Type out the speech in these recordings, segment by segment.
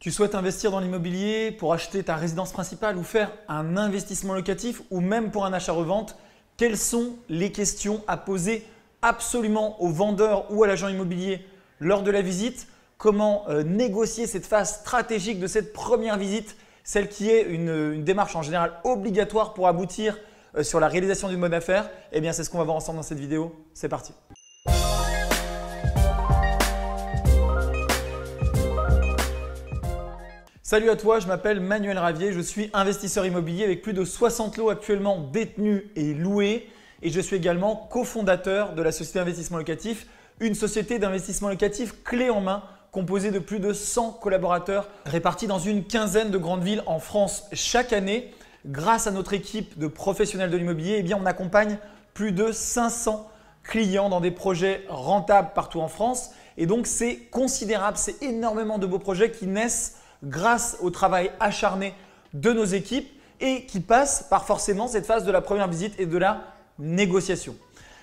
Tu souhaites investir dans l'immobilier pour acheter ta résidence principale ou faire un investissement locatif ou même pour un achat-revente Quelles sont les questions à poser absolument au vendeur ou à l'agent immobilier lors de la visite Comment euh, négocier cette phase stratégique de cette première visite, celle qui est une, démarche en général obligatoire pour aboutir euh, sur la réalisation d'une bonne affaire Eh bien, c'est ce qu'on va voir ensemble dans cette vidéo. C'est parti Salut à toi, je m'appelle Manuel Ravier, je suis investisseur immobilier avec plus de 60 lots actuellement détenus et loués et je suis également cofondateur de la société Investissement locatif, une société d'investissement locatif clé en main composée de plus de 100 collaborateurs répartis dans une quinzaine de grandes villes en France chaque année. Grâce à notre équipe de professionnels de l'immobilier, eh bien on accompagne plus de 500 clients dans des projets rentables partout en France et donc c'est considérable, c'est énormément de beaux projets qui naissent grâce au travail acharné de nos équipes et qui passe par forcément cette phase de la première visite et de la négociation.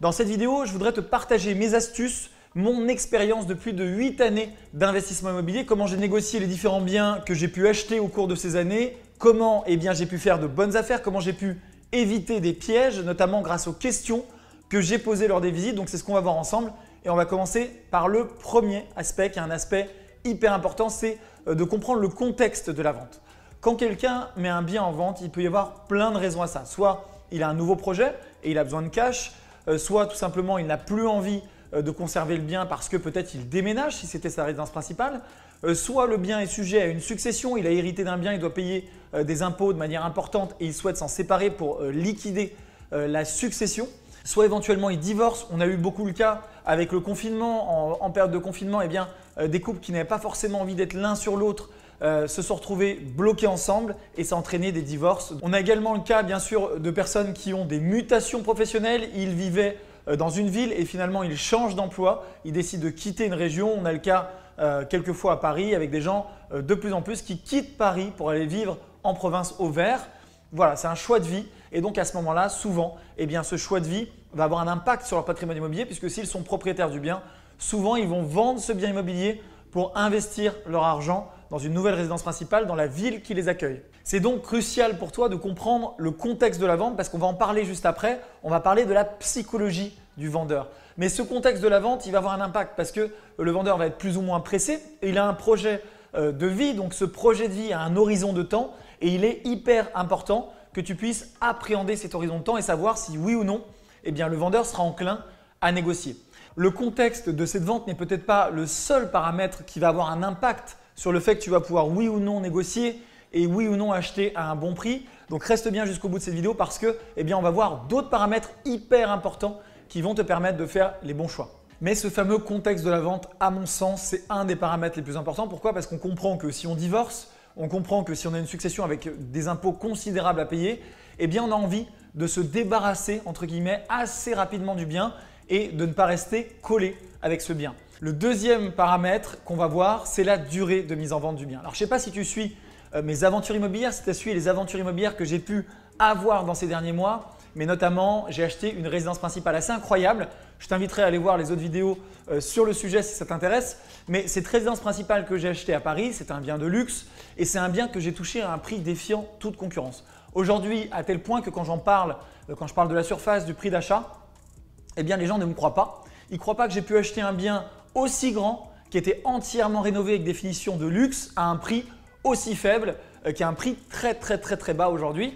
Dans cette vidéo, je voudrais te partager mes astuces, mon expérience de plus de 8 années d'investissement immobilier, comment j'ai négocié les différents biens que j'ai pu acheter au cours de ces années, comment eh j'ai pu faire de bonnes affaires, comment j'ai pu éviter des pièges, notamment grâce aux questions que j'ai posées lors des visites. Donc c'est ce qu'on va voir ensemble. Et on va commencer par le premier aspect qui est un aspect hyper important, c'est euh, de comprendre le contexte de la vente. Quand quelqu'un met un bien en vente, il peut y avoir plein de raisons à ça. Soit il a un nouveau projet et il a besoin de cash, euh, soit tout simplement il n'a plus envie euh, de conserver le bien parce que peut-être il déménage si c'était sa résidence principale, soit le bien est sujet à une succession, il a hérité d'un bien, il doit payer des impôts de manière importante et il souhaite s'en séparer pour liquider la succession, soit éventuellement il divorce, on a eu beaucoup le cas avec le confinement, en, période de confinement, eh bien euh, des couples qui n'avaient pas forcément envie d'être l'un sur l'autre euh, se sont retrouvés bloqués ensemble et ça entraînait des divorces. On a également le cas, bien sûr, de personnes qui ont des mutations professionnelles. Ils vivaient euh, dans une ville et finalement ils changent d'emploi. Ils décident de quitter une région. On a le cas quelquefois à Paris avec des gens de plus en plus qui quittent Paris pour aller vivre en province au vert. Voilà, c'est un choix de vie. Et donc à ce moment-là, souvent, eh bien, ce choix de vie va avoir un impact sur leur patrimoine immobilier puisque s'ils sont propriétaires du bien, souvent ils vont vendre ce bien immobilier pour investir leur argent dans une nouvelle résidence principale dans la ville qui les accueille. C'est donc crucial pour toi de comprendre le contexte de la vente parce qu'on va en parler juste après. On va parler de la psychologie du vendeur. Mais ce contexte de la vente, il va avoir un impact parce que le vendeur va être plus ou moins pressé. Il a un projet euh, de vie, donc ce projet de vie a un horizon de temps et il est hyper important que tu puisses appréhender cet horizon de temps et savoir si oui ou non, eh bien, le vendeur sera enclin à négocier. Le contexte de cette vente n'est peut-être pas le seul paramètre qui va avoir un impact sur le fait que tu vas pouvoir oui ou non négocier et oui ou non acheter à un bon prix. Donc reste bien jusqu'au bout de cette vidéo parce que eh bien, on va voir d'autres paramètres hyper importants qui vont te permettre de faire les bons choix. Mais ce fameux contexte de la vente, à mon sens, c'est un des paramètres les plus importants. Pourquoi Parce qu'on comprend que si on divorce, on comprend que si on a une succession avec des impôts considérables à payer, eh bien on a envie de se débarrasser entre guillemets assez rapidement du bien et de ne pas rester collé avec ce bien. Le deuxième paramètre qu'on va voir, c'est la durée de mise en vente du bien. Alors je ne sais pas si tu suis euh, mes aventures immobilières, si tu as suivi les aventures immobilières que j'ai pu avoir dans ces derniers mois, mais notamment j'ai acheté une résidence principale assez incroyable. Je t'inviterai à aller voir les autres vidéos euh, sur le sujet si ça t'intéresse. Mais cette résidence principale que j'ai achetée à Paris, c'est un bien de luxe et c'est un bien que j'ai touché à un prix défiant toute concurrence. Aujourd'hui, à tel point que quand j'en parle, euh, quand je parle de la surface, du prix d'achat, eh bien les gens ne me croient pas. Ils ne croient pas que j'ai pu acheter un bien aussi grand, qui était entièrement rénové avec des finitions de luxe, à un prix aussi faible, euh, qui a un prix très très très très bas aujourd'hui.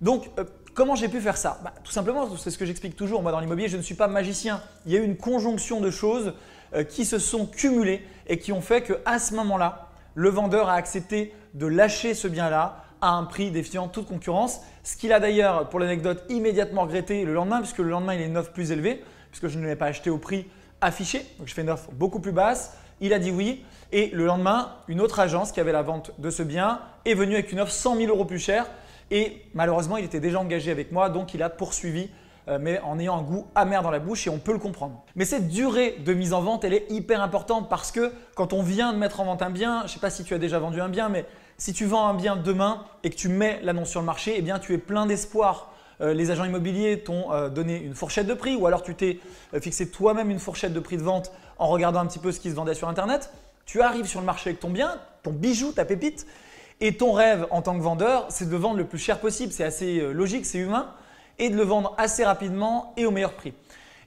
Donc euh, comment j'ai pu faire ça bah, Tout simplement, c'est ce que j'explique toujours, moi dans l'immobilier, je ne suis pas magicien. Il y a eu une conjonction de choses euh, qui se sont cumulées et qui ont fait qu'à ce moment-là, le vendeur a accepté de lâcher ce bien-là, à un prix défiant toute concurrence. Ce qu'il a d'ailleurs, pour l'anecdote, immédiatement regretté le lendemain, puisque le lendemain, il est une offre plus élevée, puisque je ne l'ai pas acheté au prix affiché. Donc je fais une offre beaucoup plus basse. Il a dit oui. Et le lendemain, une autre agence qui avait la vente de ce bien est venue avec une offre 100 000 euros plus chère. Et malheureusement, il était déjà engagé avec moi, donc il a poursuivi euh, mais en ayant un goût amer dans la bouche et on peut le comprendre. Mais cette durée de mise en vente, elle est hyper importante parce que quand on vient de mettre en vente un bien, je ne sais pas si tu as déjà vendu un bien, mais si tu vends un bien demain et que tu mets l'annonce sur le marché, eh bien tu es plein d'espoir. Euh, les agents immobiliers t'ont euh, donné une fourchette de prix ou alors tu t'es euh, fixé toi-même une fourchette de prix de vente en regardant un petit peu ce qui se vendait sur Internet. Tu arrives sur le marché avec ton bien, ton bijou, ta pépite, et ton rêve en tant que vendeur, c'est de vendre le plus cher possible. C'est assez logique, c'est humain, et de le vendre assez rapidement et au meilleur prix.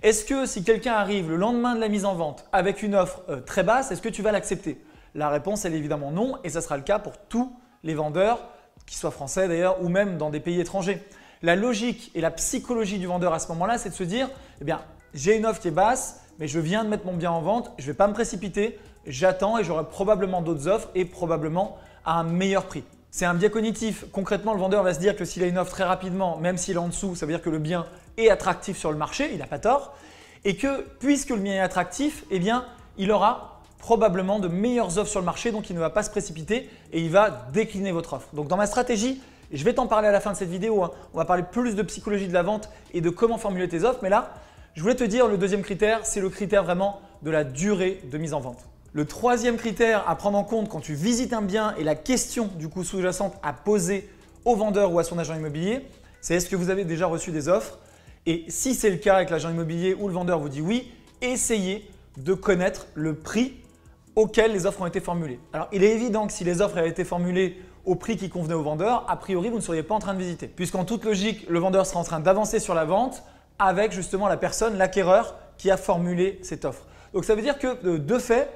Est-ce que si quelqu'un arrive le lendemain de la mise en vente avec une offre très basse, est-ce que tu vas l'accepter la réponse, elle est évidemment non, et ça sera le cas pour tous les vendeurs, qu'ils soient français d'ailleurs, ou même dans des pays étrangers. La logique et la psychologie du vendeur à ce moment-là, c'est de se dire, eh bien, j'ai une offre qui est basse, mais je viens de mettre mon bien en vente, je ne vais pas me précipiter, j'attends et j'aurai probablement d'autres offres et probablement à un meilleur prix. C'est un biais cognitif. Concrètement, le vendeur va se dire que s'il a une offre très rapidement, même s'il est en dessous, ça veut dire que le bien est attractif sur le marché, il n'a pas tort, et que puisque le bien est attractif, eh bien, il aura probablement de meilleures offres sur le marché, donc il ne va pas se précipiter et il va décliner votre offre. Donc dans ma stratégie, je vais t'en parler à la fin de cette vidéo, hein, on va parler plus de psychologie de la vente et de comment formuler tes offres, mais là, je voulais te dire le deuxième critère, c'est le critère vraiment de la durée de mise en vente. Le troisième critère à prendre en compte quand tu visites un bien et la question du coup sous-jacente à poser au vendeur ou à son agent immobilier, c'est est-ce que vous avez déjà reçu des offres Et si c'est le cas avec l'agent immobilier ou le vendeur vous dit oui, essayez de connaître le prix auxquelles les offres ont été formulées. Alors il est évident que si les offres avaient été formulées au prix qui convenait au vendeur, a priori vous ne seriez pas en train de visiter. Puisqu'en toute logique, le vendeur sera en train d'avancer sur la vente avec justement la personne, l'acquéreur qui a formulé cette offre. Donc ça veut dire que euh, de fait,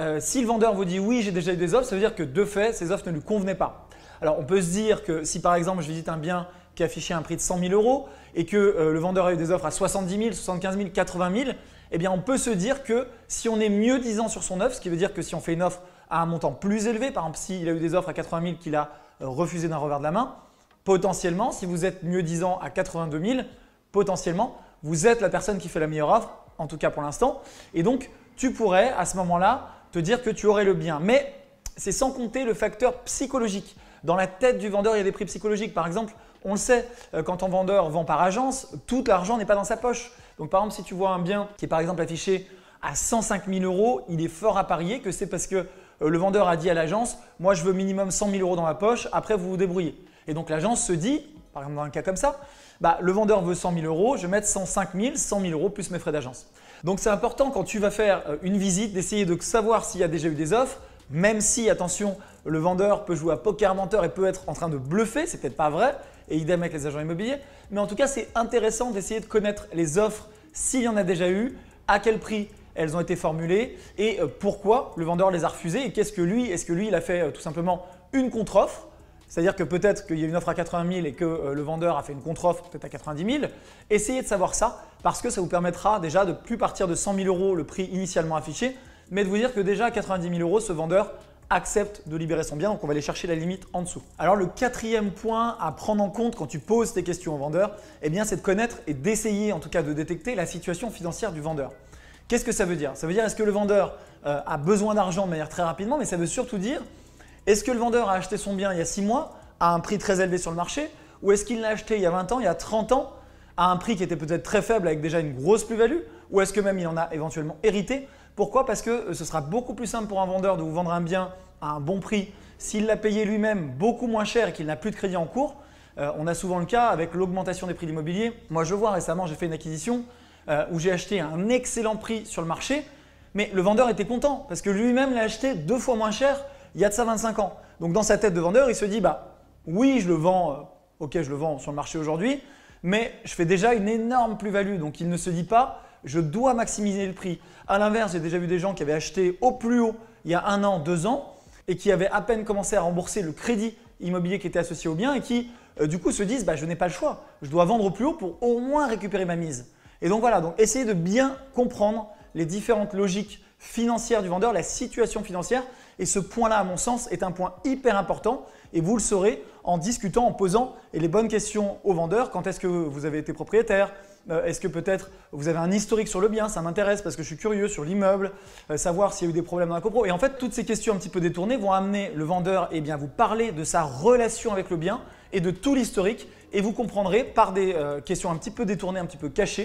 euh, si le vendeur vous dit oui j'ai déjà eu des offres, ça veut dire que de fait ces offres ne lui convenaient pas. Alors on peut se dire que si par exemple je visite un bien qui affiché un prix de 100 000 euros et que euh, le vendeur a eu des offres à 70 000, 75 000, 80 000, eh bien on peut se dire que si on est mieux disant sur son offre, ce qui veut dire que si on fait une offre à un montant plus élevé, par exemple s'il a eu des offres à 80 000 qu'il a euh, refusé d'un revers de la main, potentiellement, si vous êtes mieux disant à 82 000, potentiellement, vous êtes la personne qui fait la meilleure offre, en tout cas pour l'instant. Et donc, tu pourrais à ce moment-là te dire que tu aurais le bien. Mais c'est sans compter le facteur psychologique. Dans la tête du vendeur, il y a des prix psychologiques. Par exemple, on le sait, euh, quand un vendeur vend par agence, tout l'argent n'est pas dans sa poche. Donc par exemple, si tu vois un bien qui est par exemple affiché à 105 000 euros, il est fort à parier que c'est parce que euh, le vendeur a dit à l'agence, moi je veux minimum 100 000 euros dans ma poche, après vous vous débrouillez. Et donc l'agence se dit, par exemple dans un cas comme ça, bah, le vendeur veut 100 000 euros, je vais mettre 105 000, 100 000 euros plus mes frais d'agence. Donc c'est important quand tu vas faire euh, une visite d'essayer de savoir s'il y a déjà eu des offres, même si, attention, le vendeur peut jouer à poker menteur et peut être en train de bluffer, c'est peut-être pas vrai, et idem avec les agents immobiliers. Mais en tout cas, c'est intéressant d'essayer de connaître les offres, s'il y en a déjà eu, à quel prix elles ont été formulées et euh, pourquoi le vendeur les a refusées et qu'est-ce que lui, est-ce que lui, il a fait euh, tout simplement une contre-offre c'est-à-dire que peut-être qu'il y a une offre à 80 000 et que euh, le vendeur a fait une contre-offre peut-être à 90 000. Essayez de savoir ça parce que ça vous permettra déjà de plus partir de 100 000 euros le prix initialement affiché, mais de vous dire que déjà à 90 000 euros, ce vendeur accepte de libérer son bien, donc on va aller chercher la limite en dessous. Alors le quatrième point à prendre en compte quand tu poses tes questions au vendeur, eh bien c'est de connaître et d'essayer en tout cas de détecter la situation financière du vendeur. Qu'est-ce que ça veut dire Ça veut dire est-ce que le vendeur euh, a besoin d'argent de manière très rapidement, mais ça veut surtout dire est-ce que le vendeur a acheté son bien il y a 6 mois à un prix très élevé sur le marché, ou est-ce qu'il l'a acheté il y a 20 ans, il y a 30 ans à un prix qui était peut-être très faible avec déjà une grosse plus-value, ou est-ce que même il en a éventuellement hérité pourquoi Parce que euh, ce sera beaucoup plus simple pour un vendeur de vous vendre un bien à un bon prix s'il l'a payé lui-même beaucoup moins cher et qu'il n'a plus de crédit en cours. Euh, on a souvent le cas avec l'augmentation des prix d'immobilier. Moi, je vois récemment, j'ai fait une acquisition euh, où j'ai acheté un excellent prix sur le marché, mais le vendeur était content parce que lui-même l'a acheté deux fois moins cher il y a de ça 25 ans. Donc dans sa tête de vendeur, il se dit bah oui, je le vends, ok, je le vends sur le marché aujourd'hui, mais je fais déjà une énorme plus-value. Donc il ne se dit pas je dois maximiser le prix. À l'inverse, j'ai déjà vu des gens qui avaient acheté au plus haut il y a un an, deux ans, et qui avaient à peine commencé à rembourser le crédit immobilier qui était associé au bien et qui, euh, du coup, se disent bah, je n'ai pas le choix, je dois vendre au plus haut pour au moins récupérer ma mise. Et donc voilà, donc essayez de bien comprendre les différentes logiques financières du vendeur, la situation financière. Et ce point-là, à mon sens, est un point hyper important. Et vous le saurez en discutant, en posant les bonnes questions au vendeur. Quand est-ce que vous avez été propriétaire euh, est-ce que peut-être vous avez un historique sur le bien Ça m'intéresse parce que je suis curieux sur l'immeuble, euh, savoir s'il y a eu des problèmes dans la copro. Et en fait, toutes ces questions un petit peu détournées vont amener le vendeur et eh bien, vous parler de sa relation avec le bien et de tout l'historique. Et vous comprendrez par des euh, questions un petit peu détournées, un petit peu cachées,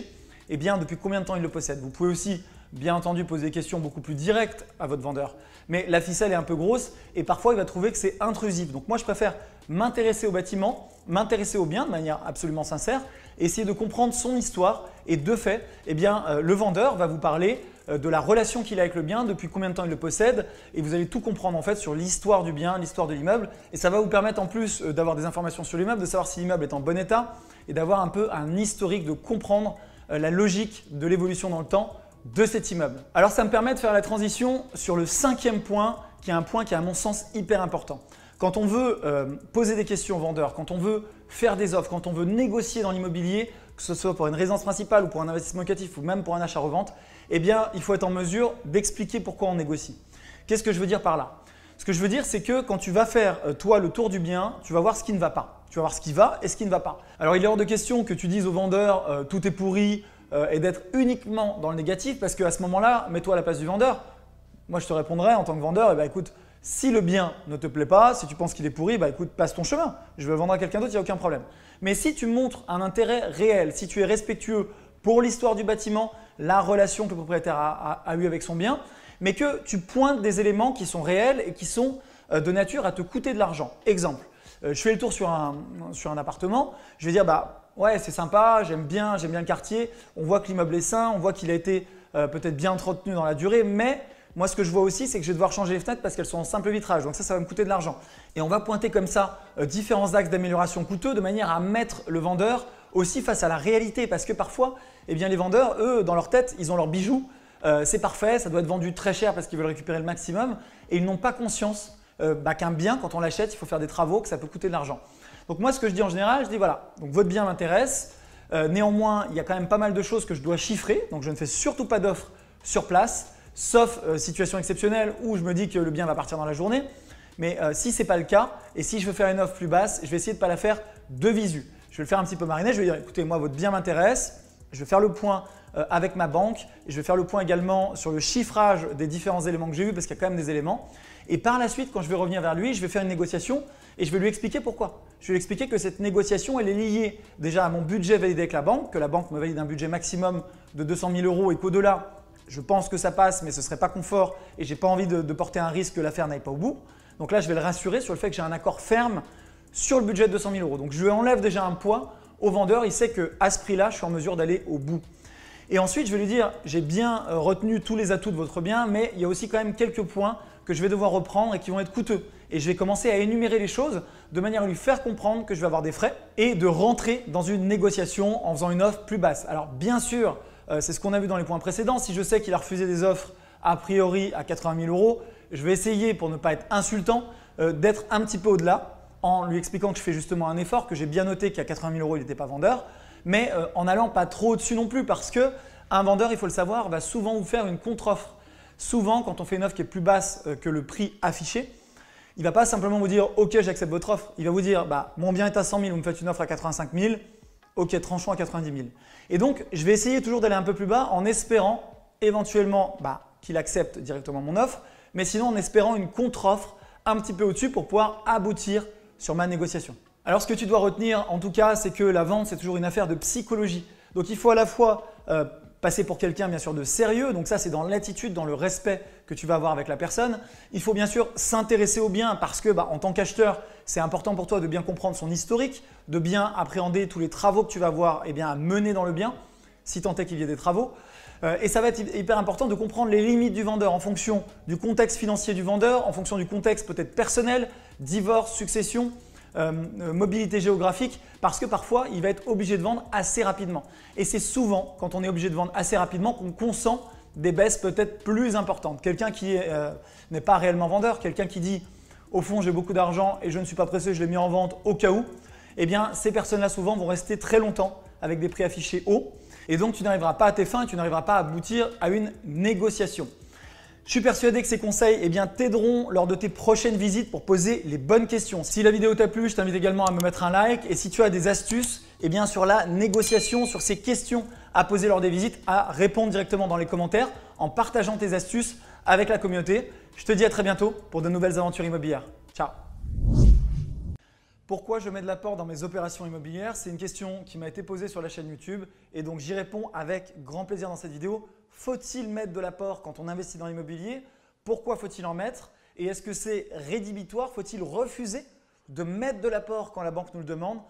et eh bien, depuis combien de temps il le possède. Vous pouvez aussi, bien entendu, poser des questions beaucoup plus directes à votre vendeur. Mais la ficelle est un peu grosse et parfois il va trouver que c'est intrusif. Donc moi, je préfère m'intéresser au bâtiment m'intéresser au bien de manière absolument sincère, essayer de comprendre son histoire et de fait, eh bien, euh, le vendeur va vous parler euh, de la relation qu'il a avec le bien, depuis combien de temps il le possède, et vous allez tout comprendre en fait sur l'histoire du bien, l'histoire de l'immeuble, et ça va vous permettre en plus euh, d'avoir des informations sur l'immeuble, de savoir si l'immeuble est en bon état, et d'avoir un peu un historique, de comprendre la logique de l'évolution dans le temps de cet immeuble. Alors ça me permet de faire la transition sur le cinquième point, qui est un point qui est à mon sens hyper important. Quand on veut euh, poser des questions aux vendeurs, quand on veut faire des offres, quand on veut négocier dans l'immobilier, que ce soit pour une résidence principale ou pour un investissement locatif ou même pour un achat-revente, eh bien, il faut être en mesure d'expliquer pourquoi on négocie. Qu'est-ce que je veux dire par là Ce que je veux dire, c'est que quand tu vas faire, euh, toi, le tour du bien, tu vas voir ce qui ne va pas. Tu vas voir ce qui va et ce qui ne va pas. Alors, il est hors de question que tu dises aux vendeurs euh, tout est pourri et d'être uniquement dans le négatif parce qu'à ce moment-là, mets-toi à la place du vendeur. Moi, je te répondrais en tant que vendeur, et eh bien, écoute, si le bien ne te plaît pas, si tu penses qu'il est pourri, bah écoute, passe ton chemin. Je vais le vendre à quelqu'un d'autre, il n'y a aucun problème. Mais si tu montres un intérêt réel, si tu es respectueux pour l'histoire du bâtiment, la relation que le propriétaire a, eue avec son bien, mais que tu pointes des éléments qui sont réels et qui sont euh, de nature à te coûter de l'argent. Exemple, euh, je fais le tour sur un, appartement, je vais dire bah ouais c'est sympa, j'aime bien, j'aime bien le quartier, on voit que l'immeuble est sain, on voit qu'il a été euh, peut-être bien entretenu dans la durée, mais moi, ce que je vois aussi, c'est que je vais devoir changer les fenêtres parce qu'elles sont en simple vitrage. Donc ça, ça va me coûter de l'argent. Et on va pointer comme ça euh, différents axes d'amélioration coûteux de manière à mettre le vendeur aussi face à la réalité. Parce que parfois, eh bien, les vendeurs, eux, dans leur tête, ils ont leurs bijoux. Euh, c'est parfait, ça doit être vendu très cher parce qu'ils veulent récupérer le maximum. Et ils n'ont pas conscience euh, bah, qu'un bien, quand on l'achète, il faut faire des travaux, que ça peut coûter de l'argent. Donc moi, ce que je dis en général, je dis voilà, donc votre bien m'intéresse. néanmoins, il y a quand même pas mal de choses que je dois chiffrer. Donc je ne fais surtout pas d'offres sur place sauf euh, situation exceptionnelle où je me dis que le bien va partir dans la journée. Mais euh, si ce n'est pas le cas, et si je veux faire une offre plus basse, je vais essayer de ne pas la faire de visu. Je vais le faire un petit peu mariner, je vais dire écoutez, moi votre bien m'intéresse, je vais faire le point euh, avec ma banque, et je vais faire le point également sur le chiffrage des différents éléments que j'ai eu parce qu'il y a quand même des éléments. Et par la suite, quand je vais revenir vers lui, je vais faire une négociation et je vais lui expliquer pourquoi. Je vais lui expliquer que cette négociation, elle est liée déjà à mon budget validé avec la banque, que la banque me valide un budget maximum de 200 000 euros et qu'au-delà, je pense que ça passe, mais ce ne serait pas confort et je n'ai pas envie de, de, porter un risque que l'affaire n'aille pas au bout. Donc là, je vais le rassurer sur le fait que j'ai un accord ferme sur le budget de 200 000 euros. Donc je lui enlève déjà un poids au vendeur, il sait qu'à ce prix-là, je suis en mesure d'aller au bout. Et ensuite, je vais lui dire, j'ai bien euh, retenu tous les atouts de votre bien, mais il y a aussi quand même quelques points que je vais devoir reprendre et qui vont être coûteux. Et je vais commencer à énumérer les choses de manière à lui faire comprendre que je vais avoir des frais et de rentrer dans une négociation en faisant une offre plus basse. Alors bien sûr, euh, c'est ce qu'on a vu dans les points précédents. Si je sais qu'il a refusé des offres a priori à 80 000 euros, je vais essayer, pour ne pas être insultant, euh, d'être un petit peu au-delà en lui expliquant que je fais justement un effort, que j'ai bien noté qu'à 80 000 euros, il n'était pas vendeur, mais euh, en allant pas trop au-dessus non plus parce que un vendeur, il faut le savoir, va souvent vous faire une contre-offre. Souvent, quand on fait une offre qui est plus basse que le prix affiché, il ne va pas simplement vous dire OK, j'accepte votre offre. Il va vous dire bah, Mon bien est à 100 000, vous me faites une offre à 85 000 Ok, tranchons à 90 000. Et donc, je vais essayer toujours d'aller un peu plus bas en espérant éventuellement bah, qu'il accepte directement mon offre, mais sinon en espérant une contre-offre un petit peu au-dessus pour pouvoir aboutir sur ma négociation. Alors, ce que tu dois retenir en tout cas, c'est que la vente, c'est toujours une affaire de psychologie. Donc, il faut à la fois euh, passer pour quelqu'un bien sûr de sérieux, donc ça c'est dans l'attitude, dans le respect que tu vas avoir avec la personne. Il faut bien sûr s'intéresser au bien parce que bah, en tant qu'acheteur, c'est important pour toi de bien comprendre son historique, de bien appréhender tous les travaux que tu vas avoir et eh bien, à mener dans le bien, si tant est qu'il y ait des travaux. Euh, et ça va être hyper important de comprendre les limites du vendeur en fonction du contexte financier du vendeur, en fonction du contexte peut-être personnel, divorce, succession, euh, euh, mobilité géographique parce que parfois il va être obligé de vendre assez rapidement. Et c'est souvent quand on est obligé de vendre assez rapidement qu'on consent des baisses peut-être plus importantes. Quelqu'un qui euh, n'est pas réellement vendeur, quelqu'un qui dit au fond j'ai beaucoup d'argent et je ne suis pas pressé, je l'ai mis en vente au cas où, eh bien ces personnes-là souvent vont rester très longtemps avec des prix affichés hauts et donc tu n'arriveras pas à tes fins, tu n'arriveras pas à aboutir à une négociation. Je suis persuadé que ces conseils eh t'aideront lors de tes prochaines visites pour poser les bonnes questions. Si la vidéo t'a plu, je t'invite également à me mettre un like. Et si tu as des astuces eh bien, sur la négociation, sur ces questions à poser lors des visites, à répondre directement dans les commentaires en partageant tes astuces avec la communauté. Je te dis à très bientôt pour de nouvelles aventures immobilières. Ciao pourquoi je mets de l'apport dans mes opérations immobilières C'est une question qui m'a été posée sur la chaîne YouTube et donc j'y réponds avec grand plaisir dans cette vidéo faut-il mettre de l'apport quand on investit dans l'immobilier Pourquoi faut-il en mettre Et est-ce que c'est rédhibitoire Faut-il refuser de mettre de l'apport quand la banque nous le demande